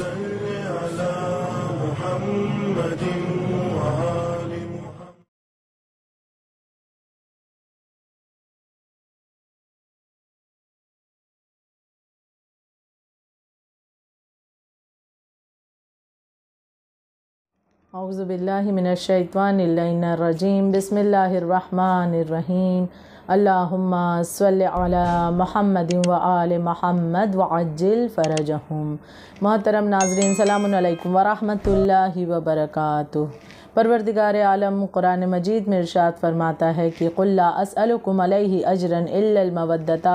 صل على محمد محمد أعوذ بالله من الشيطان اللعين الرجيم بسم الله الرحمن الرحيم اللهم صل على محمد وآل محمد وعجل فرجهم محترم ناظرین السلام عليكم ورحمة الله وبركاته परवरदिगार आलम कुरान मजीद में फरमाता है कि कुल्ला असलकुम अलैहि अजरन इल्लमवदता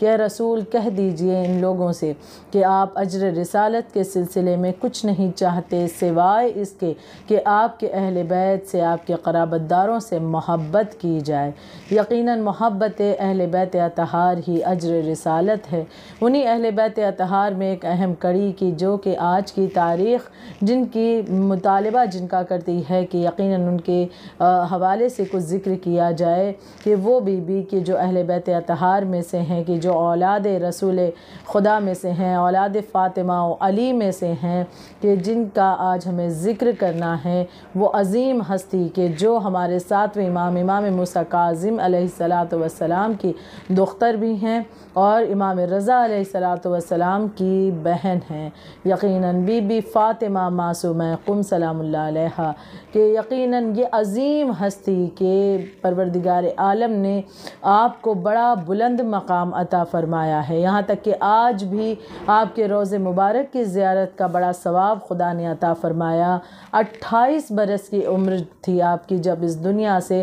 के रसूल कह दीजिए इन लोगों से कि आप अजर रसालत के सिलसिले में कुछ नहीं चाहते सिवाय इसके कि आपके अहल बैत से आपके कराबतदारों से मोहब्बत की जाए यकीनन मोहब्बत अहल बैत अतहार ही अजर रसालत है उन्हीं अहल बैत अतहार में एक अहम कड़ी की जो कि आज की तारीख़ जिनकी मुतालबा जिनका करती है कि यकीनन उनके हवाले से कुछ ज़िक्र किया जाए कि वो बीबी के जो अहल बैत अतहार में से हैं कि जो औलाद रसूल खुदा में से हैं औलाद फ़ातिमा अली में से हैं कि जिनका आज हमें ज़िक्र करना है वो अजीम हस्ती के जो हमारे सातवें इमाम इमाम मूसा काजिम सलात वसलाम की दुख्तर भी हैं और इमाम रज़ा सलातम की बहन हैं यकीनन बीबी फ़ातिमा मासूम कुम सलाम के यकीनन ये अज़ीम हस्ती के परवरदिगार आलम ने आपको बड़ा बुलंद मकाम अता फ़रमाया है यहाँ तक कि आज भी आपके रोज़ मुबारक की ज़्यारत का बड़ा सवाब खुदा ने अता फ़रमाया अट्ठाईस बरस की उम्र थी आपकी जब इस दुनिया से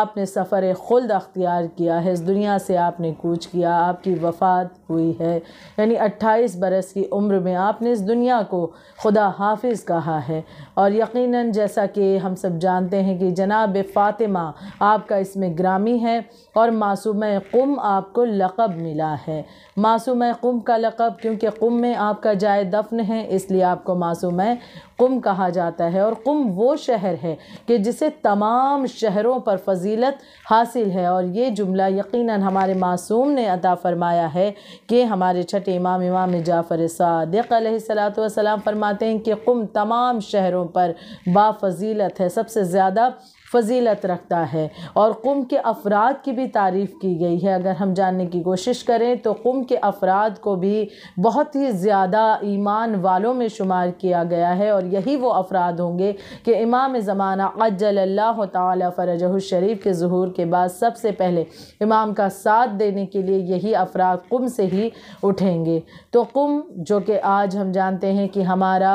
आपने सफ़र खुल्द अख्तियार किया है इस दुनिया से आपने कूच किया आपकी की वफ़ात हुई है यानी अट्ठाईस बरस की उम्र में आपने इस दुनिया को खुदा हाफिज कहा है और यकीनन जैसा कि हम सब जानते हैं कि जनाब फ़ातिमा आपका इसमें ग्रामी है और मासूम कुम आपको लक़ब मिला है मासूम कुम का लक़ब क्योंकि कुम में आपका जाय दफन है इसलिए आपको मासूम कुम कहा जाता है और कुम वो शहर है कि जिसे तमाम शहरों पर फजीलत हासिल है और ये जुमला यकीनन हमारे मासूम ने अता फ़रमाया है कि हमारे छठे इमाम इमाम जाफ़र सदक फरमाते हैं कि कुम तमाम शहरों पर बाफजीलत है सबसे ज़्यादा फजीलत रखता है और कुम के अफराद की भी तारीफ़ की गई है अगर हम जानने की कोशिश करें तो कुम के अफराद को भी बहुत ही ज़्यादा ईमान वालों में शुमार किया गया है और यही वो अफराद होंगे कि इमाम ज़माना अजल्ला तरजहशरीफ के जहूर के बाद सबसे पहले इमाम का साथ देने के लिए यही अफराद कुम से ही उठेंगे तो कुम जो कि आज हम जानते हैं कि हमारा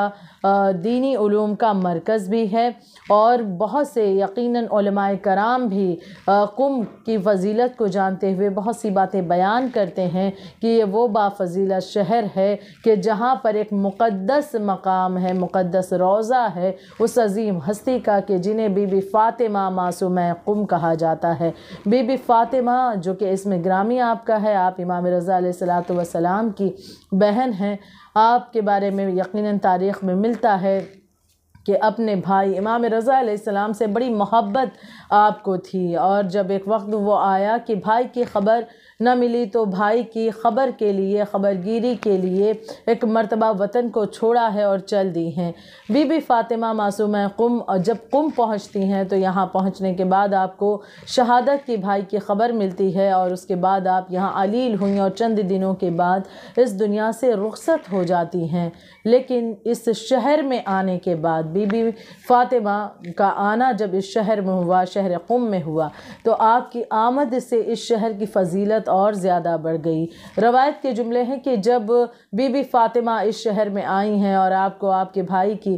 दीनी का मरकज़ भी है और बहुत से यकीन यकीनमाय कराम भी कुम की फजीलत को जानते हुए बहुत सी बातें बयान करते हैं कि ये वो बाफजीलत शहर है कि जहाँ पर एक मुक़दस मकाम है मुक़दस रोज़ा है उस अजीम हस्ती का कि जिन्हें बीबी फ़ातिमा मासूम कुम कहा जाता है बीबी फ़ातिमा जो कि इसमें ग्रामी आपका है आप इमाम रज़ा सलात वसलाम की बहन हैं आपके बारे में यकीनन तारीख़ में मिलता है कि अपने भाई इमाम रज़ा आसमाम से बड़ी मोहब्बत आपको थी और जब एक वक्त वो आया कि भाई की ख़बर न मिली तो भाई की खबर के लिए खबरगिरी के लिए एक मरतबा वतन को छोड़ा है और चल दी हैं बीबी फ़ातिमा मासूम कुम और जब कुम पहुँचती हैं तो यहाँ पहुँचने के बाद आपको शहादत की भाई की खबर मिलती है और उसके बाद आप यहाँ अलील हुई और चंद दिनों के बाद इस दुनिया से रुखसत हो जाती हैं लेकिन इस शहर में आने के बाद बीबी फ़ातिमा का आना जब इस शहर में हुआ शहर कुम में हुआ तो आपकी आमद से इस शहर की फजीलत और ज़्यादा बढ़ गई रवायत के जुमले हैं कि जब बीबी फ़ातिमा इस शहर में आई हैं और आपको आपके भाई की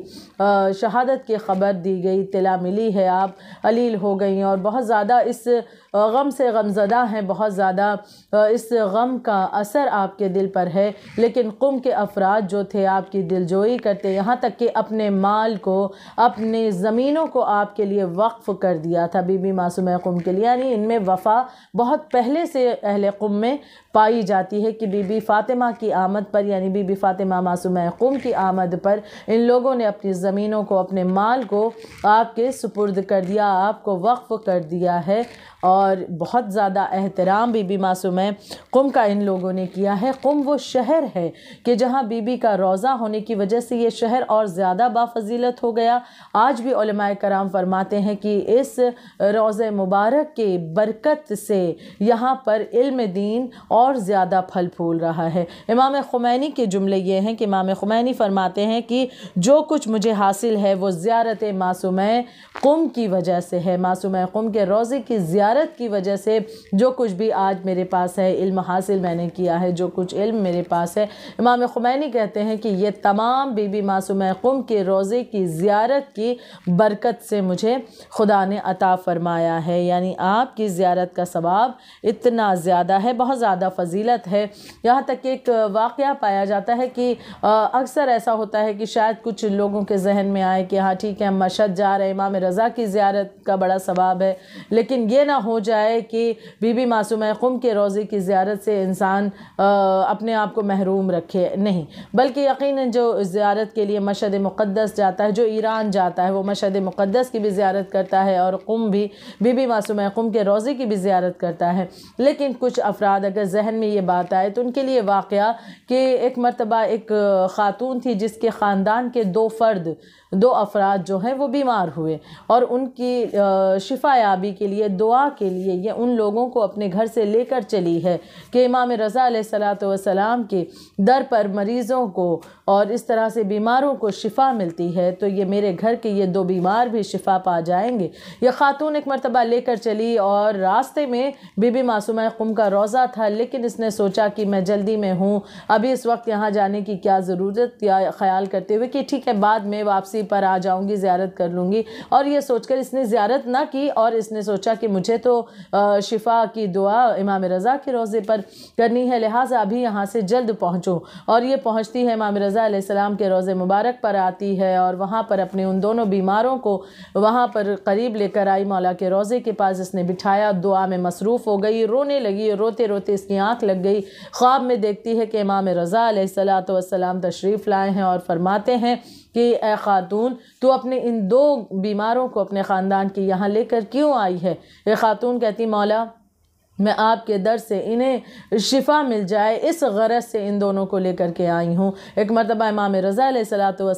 शहादत की ख़बर दी गई तला मिली है आप अलील हो गई हैं और बहुत ज़्यादा इस गम से गमज़दा हैं बहुत ज़्यादा इस गम का असर आपके दिल पर है लेकिन कुम के अफराद जो थे आपकी दिलजोई करते यहाँ तक कि अपने माल को अपने ज़मीनों को आपके लिए वक्फ़ कर दिया था बीबी मासूम कुम के लिए यानी इनमें वफ़ा बहुत पहले से अहल कुम में पाई जाती है कि बीबी फ़ातिमा की आमद पर यानी बीबी फ़ातिमा मासूम कुम की आमद पर इन लोगों ने अपनी ज़मीनों को अपने माल को आपके सुपुर्द कर दिया आपको वक्फ़ कर दिया है और बहुत ज़्यादा एहतराम बीबी मासूम कुम का इन लोगों ने किया है कुम वो शहर है कि जहाँ बीबी का रोज़ा होने की वजह से ये शहर और ज़्यादा बाफजीलत हो गया आज भी कराम फरमाते हैं कि इस रोज़ मुबारक के बरकत से यहाँ पर इल्म दीन और ज़्यादा फल फूल रहा है इमाम खुमैनी के जुमले ये हैं कि इमाम खुमैनी फरमाते हैं कि जो कुछ मुझे हासिल है वो ज़्यारत मासूम कुम की वजह से है मासूम कुम के रोज़े की ज़्यादा तजारत की वजह से जो कुछ भी आज मेरे पास है इल्म हासिल मैंने किया है जो कुछ इल्म मेरे पास है इमाम खुमैनी कहते हैं कि ये तमाम बीबी मासूम कुम के रोज़े की ज़्यारत की बरकत से मुझे खुदा ने अता फ़रमाया है यानी आपकी ज़्यारत का सवाब इतना ज़्यादा है बहुत ज़्यादा फजीलत है यहाँ तक एक वाक़ पाया जाता है कि अक्सर ऐसा होता है कि शायद कुछ लोगों के जहन में आए कि हाँ ठीक है हम मशद जा रहे हैं इमाम रज़ा की ज़्यारत का बड़ा सवाब है लेकिन ये ना हो जाए कि बीबी मासूम ख़ुम के रोज़े की ज़्यारत से इंसान अपने आप को महरूम रखे नहीं बल्कि यकीन जो ज़्यारत के लिए मशद मुक़दस जाता है जो ईरान जाता है वो मशद मुक़दस की भी ज़्यारत करता है और कुम भी बीबी मासूम कुम के रोज़े की भी ज़्यारत करता है लेकिन कुछ अफराद अगर जहन में ये बात आए तो उनके लिए वाक़ कि एक मरतबा एक ख़ातून थी जिसके ख़ानदान के दो फ़र्द दो अफराद जो हैं वो बीमार हुए और उनकी शिफा याबी के लिए दुआ के लिए यह उन लोगों को अपने घर से लेकर चली है कि इमाम रज़ा सलात वसलाम के दर पर मरीज़ों को और इस तरह से बीमारों को शिफा मिलती है तो ये मेरे घर के ये दो बीमार भी शिफा पा जाएंगे यह ख़ातून एक मरतबा लेकर चली और रास्ते में बीबी मासूम कुम का रोज़ा था लेकिन इसने सोचा कि मैं जल्दी में हूँ अभी इस वक्त यहाँ जाने की क्या ज़रूरत या ख्याल करते हुए कि ठीक है बाद में वापसी पर आ जाऊँगी ज़्यारत कर लूँगी और ये सोचकर इसने ज़्यारत ना की और इसने सोचा कि मुझे तो शिफा की दुआ इमाम रज़ा के रोज़े पर करनी है लिहाजा अभी यहाँ से जल्द पहुँचूँ और ये पहुँचती है इमाम रज़ा सलाम के रोज़ मुबारक पर आती है और वहाँ पर अपने उन दोनों बीमारों को वहाँ पर करीब लेकर आई मौला के रोज़े के पास इसने बिठाया दुआ में मसरूफ़ हो गई रोने लगी रोते रोते इसकी आँख लग गई ख्वाब में देखती है कि इमाम रज़ा सलात तशरीफ़ लाए हैं और फरमाते हैं कि ए ख़ातून तो अपने इन दो बीमारों को अपने ख़ानदान के यहाँ लेकर क्यों आई है ये ख़ातून कहती मौला मैं आपके दर से इन्हें शिफा मिल जाए इस गरज से इन दोनों को लेकर के आई हूँ एक मरतबा इमाम रज़ा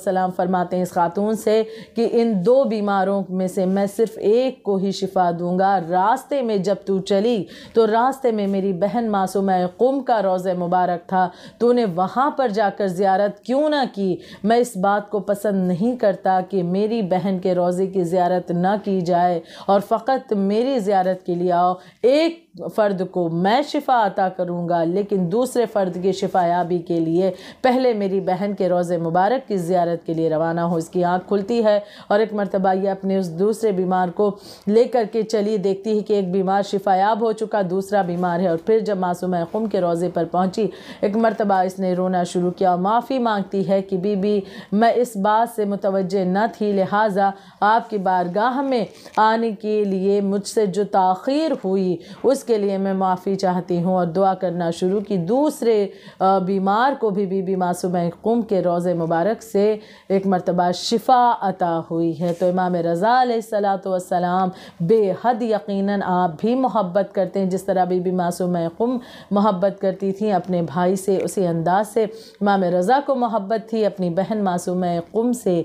सलाम फरमाते हैं इस खातून से कि इन दो बीमारों में से मैं सिर्फ़ एक को ही शिफा दूँगा रास्ते में जब तू चली तो रास्ते में मेरी बहन मासूम कुम का रोज़ मुबारक था तूने वहाँ पर जाकर ज़्यारत क्यों ना की मैं इस बात को पसंद नहीं करता कि मेरी बहन के रोज़े की ज़्यारत ना की जाए और फ़कत मेरी ज़्यारत के लिए आओ एक फ़र्द को मैं शिफा अता करूँगा लेकिन दूसरे फ़र्द की शिफायाबी के लिए पहले मेरी बहन के रोज़ मुबारक की ज़्यारत के लिए रवाना हो इसकी आँख खुलती है और एक मरतबा ये अपने उस दूसरे बीमार को लेकर के चली देखती है कि एक बीमार शिफायाब हो चुका दूसरा बीमार है और फिर जब मासूम खुम के रोज़े पर पहुँची एक मरतबा इसने रोना शुरू किया और माफ़ी मांगती है कि बीबी मैं इस बात से मुतवजह न थी लिहाजा आपकी बारगाह में आने के लिए मुझसे जो तखीर हुई उस उसके लिए मैं माफ़ी चाहती हूँ और दुआ करना शुरू की दूसरे बीमार को भी बीबी मासूम कुम के रोज़ मुबारक से एक मरतबा शिफा अता हुई है तो इमाम रज़ा सलाम बेहद यकीन आप भी मोहब्बत करते हैं जिस तरह बीबी मासूम कुम मोहब्बत करती थी अपने भाई से उसी अंदाज से इमाम रज़ा को मोहब्बत थी अपनी बहन मासूम कुम से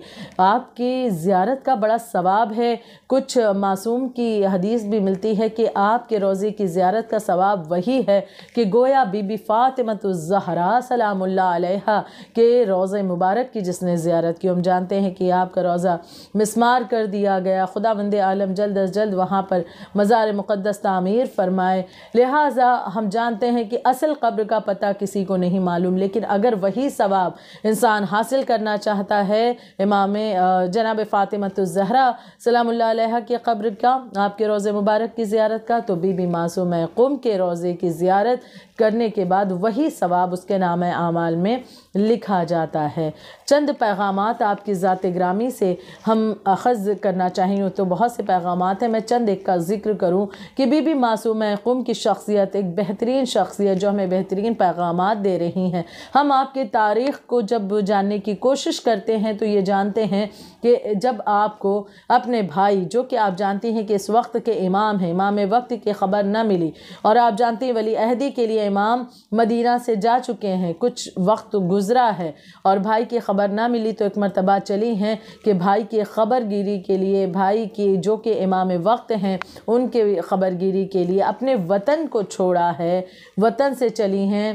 आपकी ज़्यारत का बड़ा सवाब है कुछ मासूम की हदीस भी मिलती है कि आपके रोज़े की ज़्यारत का सवाब वही है कि गोया बीबी फ़ातिमतज़हरा तो अलैहा के रोज़े मुबारक की जिसने ज़्यारत की हम जानते हैं कि आपका रोज़ा मिसमार कर दिया गया खुदा बंद आलम जल्द अज जल्द वहाँ पर मज़ार मुक़दस तमीर फरमाए लिहाजा हम जानते हैं कि असल कब्र का पता किसी को नहीं मालूम लेकिन अगर वही सवाब इंसान हासिल करना चाहता है इमाम जनाब फ़ातिमतज़हरा तो सलाम की कब्र का आपके रोज़े मुबारक की ज़्यारत का तो बीबी मासूम मासूम कुम के रोज़े की ज़्यारत करने के बाद वही सवाब उसके नाम आमाल में लिखा जाता है चंद पैगाम आपकी ज़ात ग्रामी से हम अखज़ करना चाहिए तो बहुत से पैगाम हैं मैं चंद एक का जिक्र करूँ कि बीबी मासूम कुम की शख्सियत एक बेहतरीन शख्सियत जो हमें बेहतरीन पैगाम दे रही हैं हम आपके तारीख़ को जब जानने की कोशिश करते हैं तो ये जानते हैं कि जब आपको अपने भाई जो कि आप जानती हैं कि इस वक्त के इमाम हैं इमाम वक्त की ख़बर न मिली और आप जानते हैं वली अहदी के लिए इमाम मदीना से जा चुके हैं कुछ वक्त गुज़रा है और भाई की ख़बर ना मिली तो एक मरतबा चली हैं कि भाई की ख़बरगिरी के लिए भाई की जो कि इमाम वक्त हैं उनके ख़बरगिरी के लिए अपने वतन को छोड़ा है वतन से चली हैं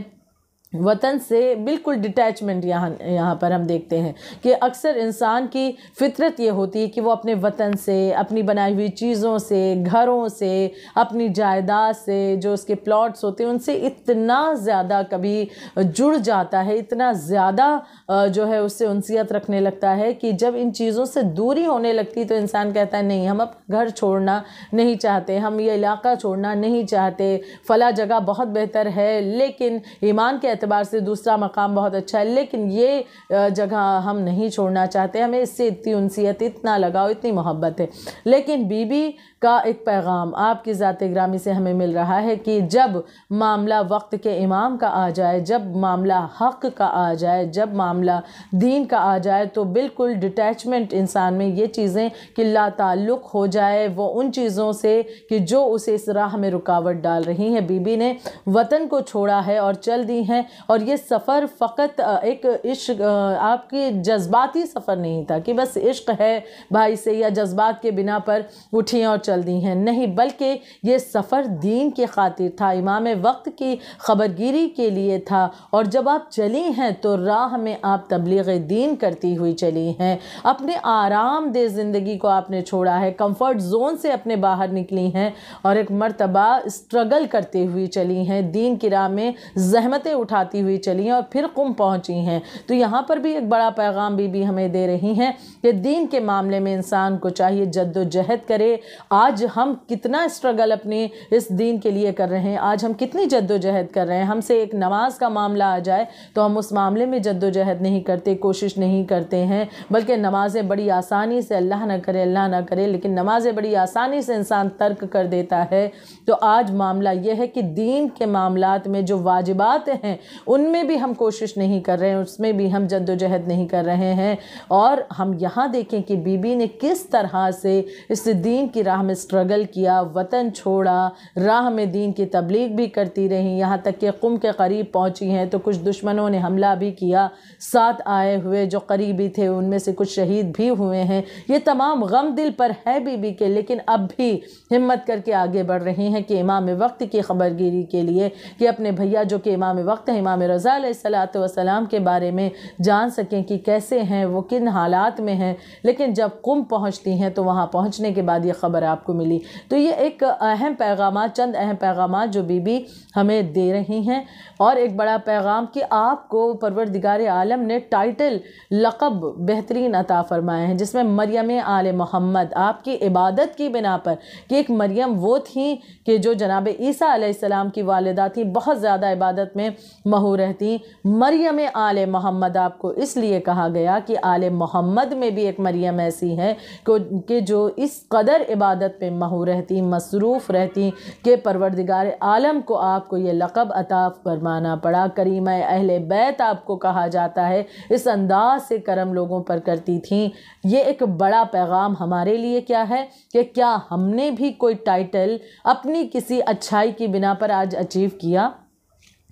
वतन से बिल्कुल डिटैचमेंट यहाँ यहाँ पर हम देखते हैं कि अक्सर इंसान की फितरत ये होती है कि वो अपने वतन से अपनी बनाई हुई चीज़ों से घरों से अपनी जायदाद से जो उसके प्लॉट्स होते हैं उनसे इतना ज़्यादा कभी जुड़ जाता है इतना ज़्यादा जो है उससे उनसीत रखने लगता है कि जब इन चीज़ों से दूरी होने लगती तो इंसान कहता है नहीं हम अब घर छोड़ना नहीं चाहते हम ये इलाका छोड़ना नहीं चाहते फ़ला जगह बहुत बेहतर है लेकिन ईमान कहता एतबार से दूसरा मकाम बहुत अच्छा है लेकिन ये जगह हम नहीं छोड़ना चाहते हमें इससे इतनी उनसीत इतना लगाव इतनी मोहब्बत है लेकिन बीबी का एक पैगाम आपकी ज़ात ग्रामी से हमें मिल रहा है कि जब मामला वक्त के इमाम का आ जाए जब मामला हक का आ जाए जब मामला दीन का आ जाए तो बिल्कुल डिटैचमेंट इंसान में ये चीज़ें कि ला तल्लुक़ हो जाए वो उन चीज़ों से कि जो उसे इस राह में रुकावट डाल रही हैं बीबी ने वतन को छोड़ा है और चल दी हैं और ये सफ़र फ़कत एक इश्क आपके जज्बाती सफ़र नहीं था कि बस इश्क है भाई से या जज्बात के बिना पर उठी और चल दी हैं नहीं बल्कि ये सफ़र दीन की खातिर था इमाम वक्त की खबरगिरी के लिए था और जब आप चली हैं तो राह में आप तबलीग दीन करती हुई चली हैं अपने आरामदेह ज़िंदगी को आपने छोड़ा है कम्फर्ट जोन से अपने बाहर निकली हैं और एक मरतबा स्ट्रगल करते हुए चली हैं दीन की राह में जहमतें उठा उठाती हुई चली हैं और फिर कुम पहुँची हैं तो यहाँ पर भी एक बड़ा पैगाम बीबी हमें दे रही हैं कि दीन के मामले में इंसान को चाहिए जद्दोजहद करे आज हम कितना स्ट्रगल अपने इस दीन के लिए कर रहे हैं आज हम कितनी जद्दोजहद कर रहे हैं हमसे एक नमाज का मामला आ जाए तो हम उस मामले में जद्दोजहद नहीं करते कोशिश नहीं करते हैं बल्कि नमाज़ें बड़ी आसानी से अल्लाह ना करे अल्लाह ना करे लेकिन नमाज़ें बड़ी आसानी से इंसान तर्क कर देता है तो आज मामला यह है कि दीन के मामला में जो वाजिबात हैं उनमें भी हम कोशिश नहीं कर रहे हैं उसमें भी हम जद्दोजहद नहीं कर रहे हैं और हम यहाँ देखें कि बीबी ने किस तरह से इस दीन की राह में स्ट्रगल किया वतन छोड़ा राह में दीन की तबलीग भी करती रहीं यहाँ तक कि कुम के करीब पहुँची हैं तो कुछ दुश्मनों ने हमला भी किया साथ आए हुए जो करीबी थे उनमें से कुछ शहीद भी हुए हैं ये तमाम गम दिल पर है बीबी के लेकिन अब भी हिम्मत करके आगे बढ़ रही हैं कि इमाम वक्त की खबरगिरी के लिए कि अपने भैया जो कि इमाम वक्त इमाम रज़ा के बारे में जान सकें कि कैसे हैं वो किन हालात में हैं लेकिन जब कुम पहुँचती हैं तो वहाँ पहुँचने के बाद ये ख़बर आपको मिली तो ये एक अहम पैगाम चंद अहम पैगाम जो बीबी हमें दे रही हैं और एक बड़ा पैगाम कि आपको परवरदिगार आलम ने टाइटल लक़ब बेहतरीन अता फ़रमाए हैं जिसमें मरियम आल मोहम्मद आपकी इबादत की बिना पर कि एक मरियम वो थी कि जो जनाब ईसा आसमाम की वालदा थी बहुत ज़्यादा इबादत में महू रहती मरियम आल मोहम्मद आपको इसलिए कहा गया कि आल मोहम्मद में भी एक मरियम ऐसी है कि जो इस कदर इबादत पे महू रहती मसरूफ़ रहती कि परवरदिगार आलम को आपको ये लक़ब अताफ़ फरमाना पड़ा करीम अहल बैत आपको कहा जाता है इस अंदाज से करम लोगों पर करती थी ये एक बड़ा पैगाम हमारे लिए क्या है कि क्या हमने भी कोई टाइटल अपनी किसी अच्छाई की बिना पर आज अचीव किया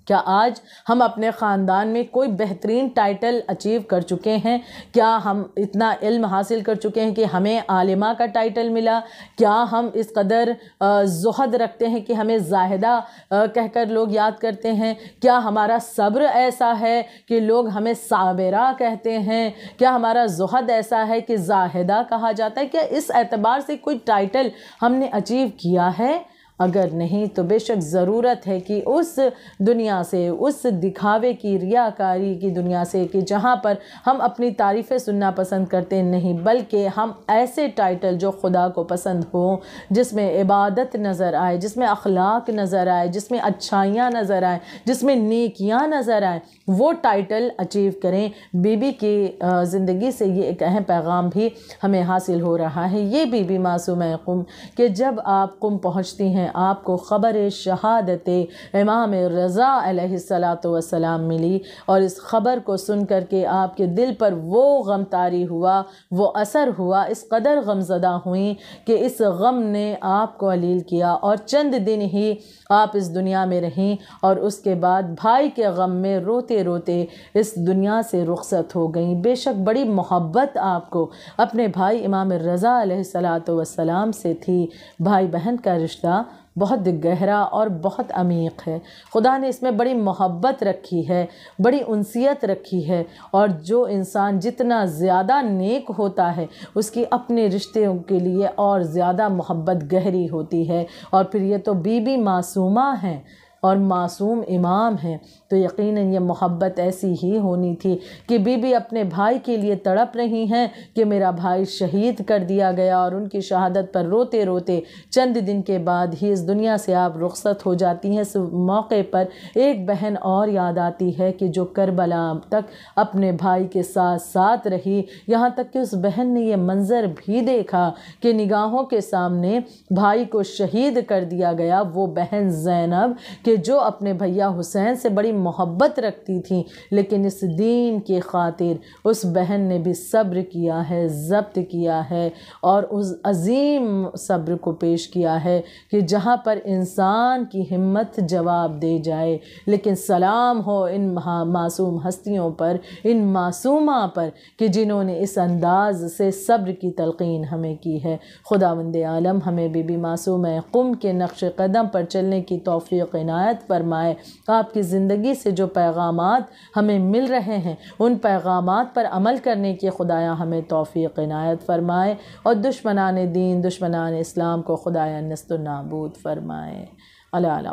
क्या आज हम अपने ख़ानदान में कोई बेहतरीन टाइटल अचीव कर चुके हैं क्या हम इतना इल्म हासिल कर चुके हैं कि हमें आलिमा का टाइटल मिला क्या हम इस कदर जहद रखते हैं कि हमें जाहिदा कहकर लोग याद करते हैं क्या हमारा सब्र ऐसा है कि लोग हमें साबरा कहते हैं क्या हमारा जहद ऐसा है कि जाहिदा कहा जाता है क्या इस एतबार से कोई टाइटल हमने अचीव किया है अगर नहीं तो बेशक ज़रूरत है कि उस दुनिया से उस दिखावे की रियाकारी की दुनिया से कि जहाँ पर हम अपनी तारीफ़ें सुनना पसंद करते नहीं बल्कि हम ऐसे टाइटल जो खुदा को पसंद हो जिसमें इबादत नज़र आए जिसमें अखलाक नज़र आए जिसमें अच्छाइयाँ नज़र आए जिसमें नेकियाँ नज़र आए वो टाइटल अचीव करें बीबी की ज़िंदगी से ये एक अहम पैगाम भी हमें हासिल हो रहा है ये बीबी मासूम कुम कि जब आप कुम पहुँचती हैं हैं आपको ख़बर शहादत इमाम रज़ा सलाम मिली और इस ख़बर को सुन कर के आपके दिल पर वो गम तारी हुआ वो असर हुआ इस कदर गमजदा हुई कि इस गम ने आपको अलील किया और चंद दिन ही आप इस दुनिया में रहीं और उसके बाद भाई के गम में रोते रोते इस दुनिया से रुखसत हो गई बेशक बड़ी मोहब्बत आपको अपने भाई इमाम रज़ा सलात वसलाम से थी भाई बहन का रिश्ता बहुत गहरा और बहुत अमीक है खुदा ने इसमें बड़ी मोहब्बत रखी है बड़ी उनसीयत रखी है और जो इंसान जितना ज़्यादा नेक होता है उसकी अपने रिश्तों के लिए और ज़्यादा मोहब्बत गहरी होती है और फिर ये तो बीबी मासूमा हैं और मासूम इमाम हैं तो यकीन ये मोहब्बत ऐसी ही होनी थी कि बीबी अपने भाई के लिए तड़प रही हैं कि मेरा भाई शहीद कर दिया गया और उनकी शहादत पर रोते रोते चंद दिन के बाद ही इस दुनिया से आप रुखसत हो जाती हैं इस मौके पर एक बहन और याद आती है कि जो करबला तक अपने भाई के साथ साथ रही यहाँ तक कि उस बहन ने यह मंज़र भी देखा कि निगाहों के सामने भाई को शहीद कर दिया गया वो बहन जैनब के जो अपने भैया हुसैन से बड़ी मोहब्बत रखती थी लेकिन इस दीन के ख़ातिर उस बहन ने भी सब्र किया है जब्त किया है और उस अजीम सब्र को पेश किया है कि जहाँ पर इंसान की हिम्मत जवाब दे जाए लेकिन सलाम हो इन मासूम हस्तियों पर इन मासूमा पर कि जिन्होंने इस अंदाज से सब्र की तलकिन हमें की है खुदा वंद आलम हमें बीबी मासूम कुम के नक्श कदम पर चलने की तोफ़ी इनायत फरमाए आपकी ज़िंदगी नबी से जो पैगाम हमें मिल रहे हैं उन पैगाम पर अमल करने की खुदाया हमें तोफ़ी इनायत फ़रमाए और दुश्मनान दीन दुश्मनान इस्लाम को खुदाया नस्त नाबूद फ़रमाए अला